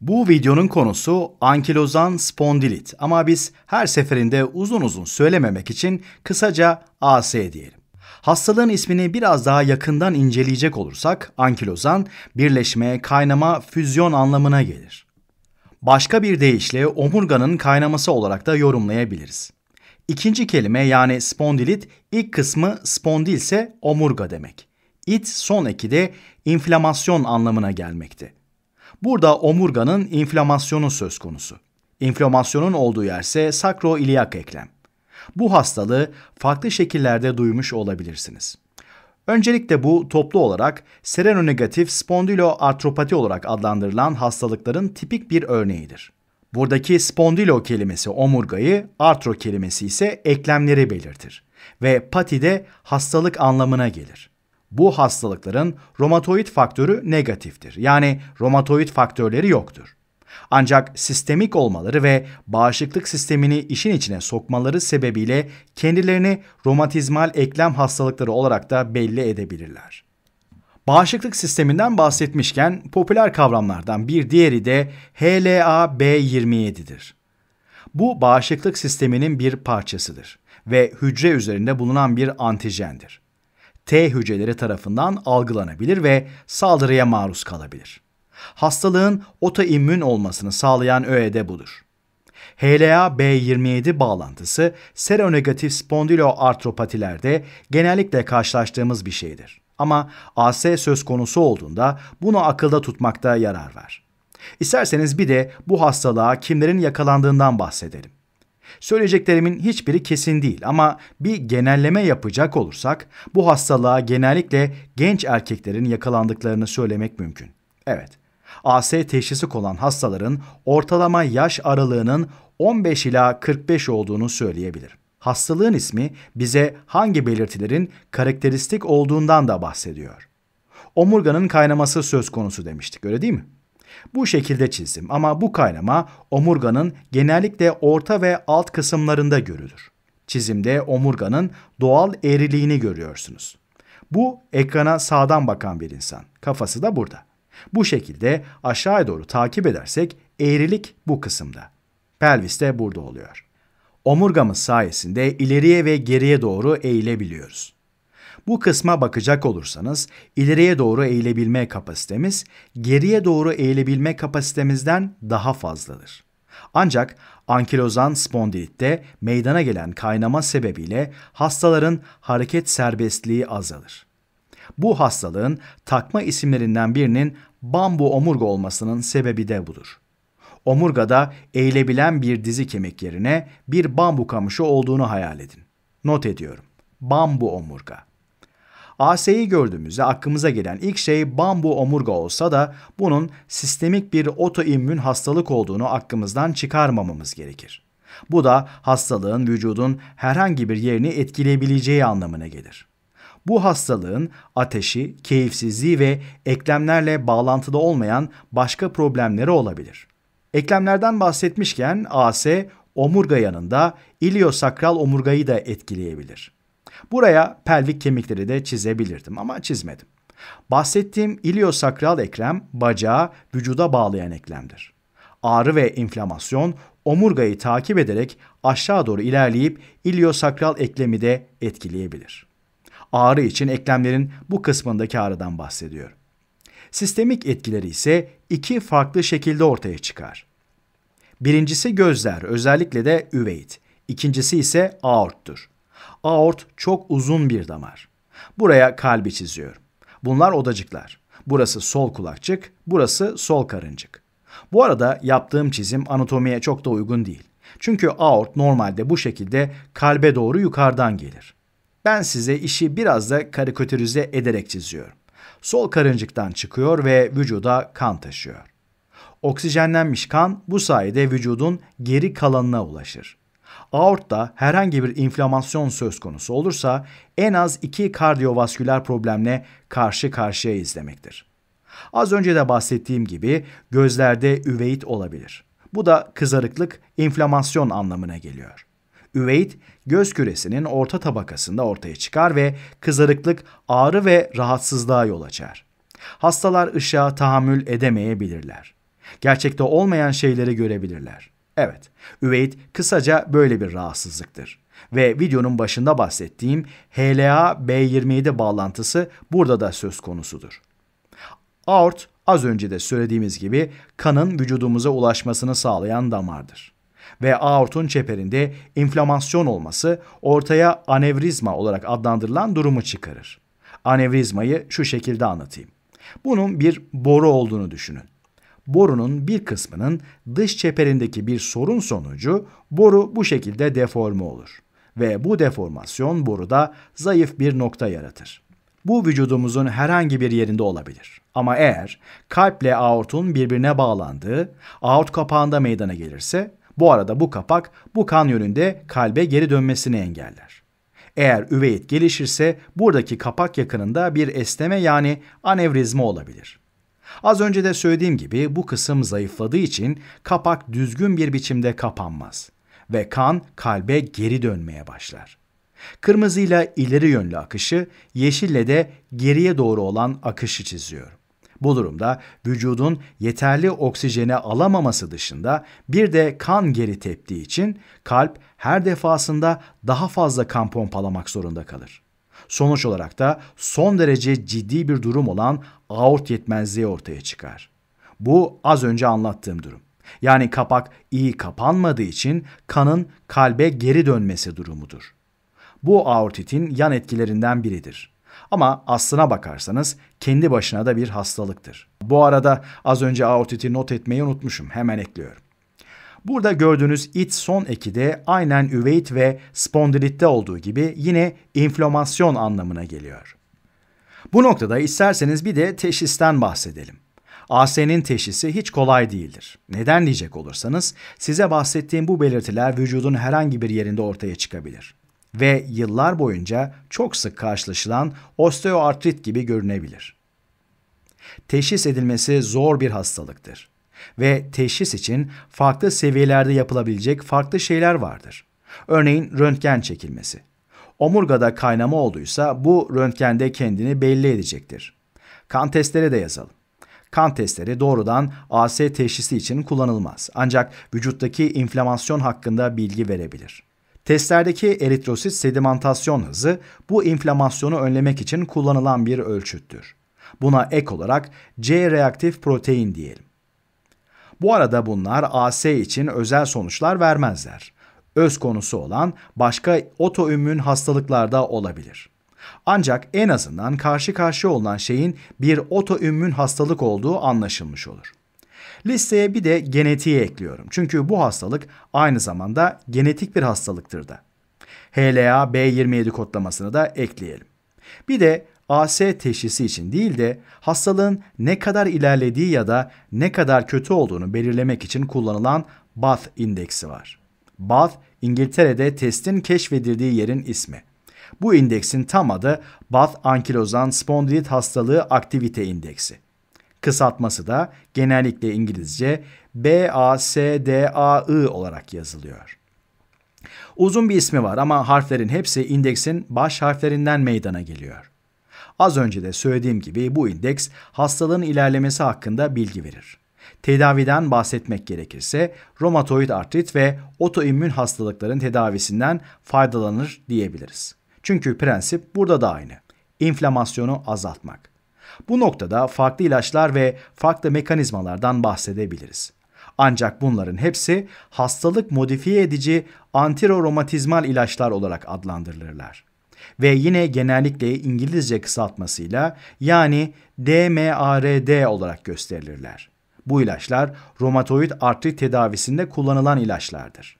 Bu videonun konusu ankilozan spondilit ama biz her seferinde uzun uzun söylememek için kısaca AS diyelim. Hastalığın ismini biraz daha yakından inceleyecek olursak ankilozan birleşme, kaynama, füzyon anlamına gelir. Başka bir deyişle omurganın kaynaması olarak da yorumlayabiliriz. İkinci kelime yani spondilit ilk kısmı spondil ise omurga demek. It son ekide inflamasyon anlamına gelmekte. Burada omurganın inflamasyonu söz konusu. İnflamasyonun olduğu yer ise sakroiliyak eklem. Bu hastalığı farklı şekillerde duymuş olabilirsiniz. Öncelikle bu toplu olarak seronegatif spondiloartropati olarak adlandırılan hastalıkların tipik bir örneğidir. Buradaki spondilo kelimesi omurgayı, artro kelimesi ise eklemleri belirtir ve pati de hastalık anlamına gelir. Bu hastalıkların romatoid faktörü negatiftir. Yani romatoid faktörleri yoktur. Ancak sistemik olmaları ve bağışıklık sistemini işin içine sokmaları sebebiyle kendilerini romatizmal eklem hastalıkları olarak da belli edebilirler. Bağışıklık sisteminden bahsetmişken popüler kavramlardan bir diğeri de HLA-B27'dir. Bu bağışıklık sisteminin bir parçasıdır ve hücre üzerinde bulunan bir antijendir. T hücreleri tarafından algılanabilir ve saldırıya maruz kalabilir. Hastalığın otoimmün olmasını sağlayan de budur. HLA-B27 bağlantısı seronegatif spondiloartropatilerde genellikle karşılaştığımız bir şeydir. Ama AS söz konusu olduğunda bunu akılda tutmakta yarar var. İsterseniz bir de bu hastalığa kimlerin yakalandığından bahsedelim. Söyleyeceklerimin hiçbiri kesin değil ama bir genelleme yapacak olursak bu hastalığa genellikle genç erkeklerin yakalandıklarını söylemek mümkün. Evet, AS teşhisi konan hastaların ortalama yaş aralığının 15 ila 45 olduğunu söyleyebilirim. Hastalığın ismi bize hangi belirtilerin karakteristik olduğundan da bahsediyor. Omurganın kaynaması söz konusu demiştik öyle değil mi? Bu şekilde çizdim ama bu kaynama omurganın genellikle orta ve alt kısımlarında görülür. Çizimde omurganın doğal eğriliğini görüyorsunuz. Bu ekrana sağdan bakan bir insan. Kafası da burada. Bu şekilde aşağıya doğru takip edersek eğrilik bu kısımda. Pelvis de burada oluyor. Omurgamız sayesinde ileriye ve geriye doğru eğilebiliyoruz. Bu kısma bakacak olursanız ileriye doğru eğilebilme kapasitemiz geriye doğru eğilebilme kapasitemizden daha fazladır. Ancak ankilozan spondilitte meydana gelen kaynama sebebiyle hastaların hareket serbestliği azalır. Bu hastalığın takma isimlerinden birinin bambu omurga olmasının sebebi de budur. Omurgada eğilebilen bir dizi kemik yerine bir bambu kamışı olduğunu hayal edin. Not ediyorum. Bambu omurga. AS'yi gördüğümüzde aklımıza gelen ilk şey bambu omurga olsa da bunun sistemik bir otoimmün hastalık olduğunu aklımızdan çıkarmamamız gerekir. Bu da hastalığın vücudun herhangi bir yerini etkileyebileceği anlamına gelir. Bu hastalığın ateşi, keyifsizliği ve eklemlerle bağlantılı olmayan başka problemleri olabilir. Eklemlerden bahsetmişken AS omurga yanında iliosakral omurgayı da etkileyebilir. Buraya pelvik kemikleri de çizebilirdim ama çizmedim. Bahsettiğim iliosakral eklem bacağı vücuda bağlayan eklemdir. Ağrı ve inflamasyon omurgayı takip ederek aşağı doğru ilerleyip iliosakral eklemi de etkileyebilir. Ağrı için eklemlerin bu kısmındaki ağrıdan bahsediyorum. Sistemik etkileri ise iki farklı şekilde ortaya çıkar. Birincisi gözler, özellikle de üveit. İkincisi ise aorttur. Aort çok uzun bir damar. Buraya kalbi çiziyorum. Bunlar odacıklar. Burası sol kulakçık, burası sol karıncık. Bu arada yaptığım çizim anatomiye çok da uygun değil. Çünkü aort normalde bu şekilde kalbe doğru yukarıdan gelir. Ben size işi biraz da karikatürize ederek çiziyorum. Sol karıncıktan çıkıyor ve vücuda kan taşıyor. Oksijenlenmiş kan bu sayede vücudun geri kalanına ulaşır. Aortta herhangi bir inflamasyon söz konusu olursa en az iki kardiyovasküler problemle karşı karşıya demektir. Az önce de bahsettiğim gibi gözlerde üveit olabilir. Bu da kızarıklık, inflamasyon anlamına geliyor. Üveit, göz küresinin orta tabakasında ortaya çıkar ve kızarıklık ağrı ve rahatsızlığa yol açar. Hastalar ışığa tahammül edemeyebilirler. Gerçekte olmayan şeyleri görebilirler. Evet, üveyit kısaca böyle bir rahatsızlıktır. Ve videonun başında bahsettiğim HLA-B27 bağlantısı burada da söz konusudur. Aort, az önce de söylediğimiz gibi kanın vücudumuza ulaşmasını sağlayan damardır. Ve aortun çeperinde inflamasyon olması ortaya anevrizma olarak adlandırılan durumu çıkarır. Anevrizmayı şu şekilde anlatayım. Bunun bir boru olduğunu düşünün borunun bir kısmının dış çeperindeki bir sorun sonucu boru bu şekilde deforme olur ve bu deformasyon boruda zayıf bir nokta yaratır. Bu vücudumuzun herhangi bir yerinde olabilir. Ama eğer kalple aortun birbirine bağlandığı aort kapağında meydana gelirse bu arada bu kapak bu kan yönünde kalbe geri dönmesini engeller. Eğer üveyit gelişirse buradaki kapak yakınında bir esneme yani anevrizma olabilir. Az önce de söylediğim gibi bu kısım zayıfladığı için kapak düzgün bir biçimde kapanmaz ve kan kalbe geri dönmeye başlar. Kırmızıyla ileri yönlü akışı, yeşille de geriye doğru olan akışı çiziyor. Bu durumda vücudun yeterli oksijene alamaması dışında bir de kan geri teptiği için kalp her defasında daha fazla kan pompalamak zorunda kalır. Sonuç olarak da son derece ciddi bir durum olan aort yetmezliği ortaya çıkar. Bu az önce anlattığım durum. Yani kapak iyi kapanmadığı için kanın kalbe geri dönmesi durumudur. Bu aortitin yan etkilerinden biridir. Ama aslına bakarsanız kendi başına da bir hastalıktır. Bu arada az önce aortiti not etmeyi unutmuşum. Hemen ekliyorum. Burada gördüğünüz it son eki de aynen üveit ve spondilitte olduğu gibi yine inflamasyon anlamına geliyor. Bu noktada isterseniz bir de teşhisten bahsedelim. AS'nin teşhisi hiç kolay değildir. Neden diyecek olursanız size bahsettiğim bu belirtiler vücudun herhangi bir yerinde ortaya çıkabilir ve yıllar boyunca çok sık karşılaşılan osteoartrit gibi görünebilir. Teşhis edilmesi zor bir hastalıktır ve teşhis için farklı seviyelerde yapılabilecek farklı şeyler vardır. Örneğin röntgen çekilmesi. Omurgada kaynama olduysa bu röntgende kendini belli edecektir. Kan testleri de yazalım. Kan testleri doğrudan AS teşhisi için kullanılmaz ancak vücuttaki inflamasyon hakkında bilgi verebilir. Testlerdeki eritrosit sedimentasyon hızı bu inflamasyonu önlemek için kullanılan bir ölçüttür. Buna ek olarak C reaktif protein diyelim. Bu arada bunlar AS için özel sonuçlar vermezler. Öz konusu olan başka otoimmün hastalıklarda olabilir. Ancak en azından karşı karşıya olan şeyin bir otoimmün hastalık olduğu anlaşılmış olur. Listeye bir de genetiği ekliyorum. Çünkü bu hastalık aynı zamanda genetik bir hastalıktır da. HLA B27 kodlamasını da ekleyelim. Bir de AS teşhisi için değil de hastalığın ne kadar ilerlediği ya da ne kadar kötü olduğunu belirlemek için kullanılan Bath indeksi var. Bath, İngiltere'de testin keşfedildiği yerin ismi. Bu indeksin tam adı Bath Ankylozan Spondilit Hastalığı Aktivite İndeksi. Kısaltması da genellikle İngilizce BASDAI olarak yazılıyor. Uzun bir ismi var ama harflerin hepsi indeksin baş harflerinden meydana geliyor. Az önce de söylediğim gibi bu indeks hastalığın ilerlemesi hakkında bilgi verir. Tedaviden bahsetmek gerekirse romatoid artrit ve otoimmün hastalıkların tedavisinden faydalanır diyebiliriz. Çünkü prensip burada da aynı. İnflamasyonu azaltmak. Bu noktada farklı ilaçlar ve farklı mekanizmalardan bahsedebiliriz. Ancak bunların hepsi hastalık modifiye edici antiroromatizmal ilaçlar olarak adlandırılırlar ve yine genellikle İngilizce kısaltmasıyla yani DMARD olarak gösterilirler. Bu ilaçlar romatoid artrit tedavisinde kullanılan ilaçlardır.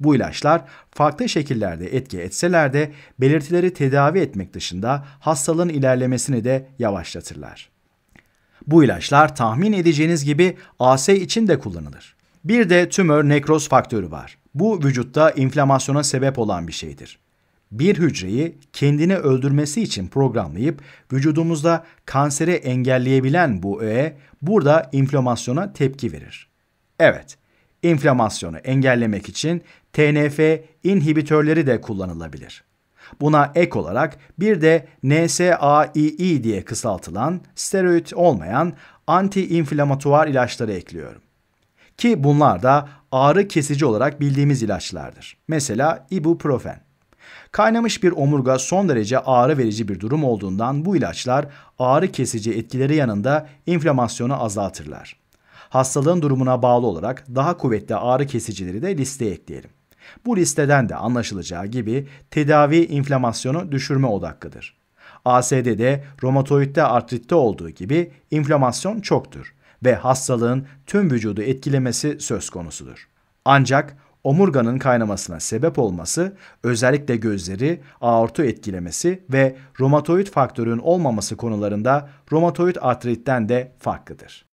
Bu ilaçlar farklı şekillerde etki etseler de belirtileri tedavi etmek dışında hastalığın ilerlemesini de yavaşlatırlar. Bu ilaçlar tahmin edeceğiniz gibi AS için de kullanılır. Bir de tümör nekroz faktörü var. Bu vücutta inflamasyona sebep olan bir şeydir bir hücreyi kendini öldürmesi için programlayıp vücudumuzda kanseri engelleyebilen bu öğe burada inflamasyona tepki verir. Evet, inflamasyonu engellemek için TNF inhibitörleri de kullanılabilir. Buna ek olarak bir de NSAII diye kısaltılan steroid olmayan anti-inflamatuar ilaçları ekliyorum. Ki bunlar da ağrı kesici olarak bildiğimiz ilaçlardır. Mesela ibuprofen. Kaynamış bir omurga son derece ağrı verici bir durum olduğundan bu ilaçlar ağrı kesici etkileri yanında inflamasyonu azaltırlar. Hastalığın durumuna bağlı olarak daha kuvvetli ağrı kesicileri de listeye ekleyelim. Bu listeden de anlaşılacağı gibi tedavi inflamasyonu düşürme odaklıdır. ASD'de romatoidde artritte olduğu gibi inflamasyon çoktur ve hastalığın tüm vücudu etkilemesi söz konusudur. Ancak omurganın kaynamasına sebep olması, özellikle gözleri, aortu etkilemesi ve romatoid faktörün olmaması konularında romatoid artritten de farklıdır.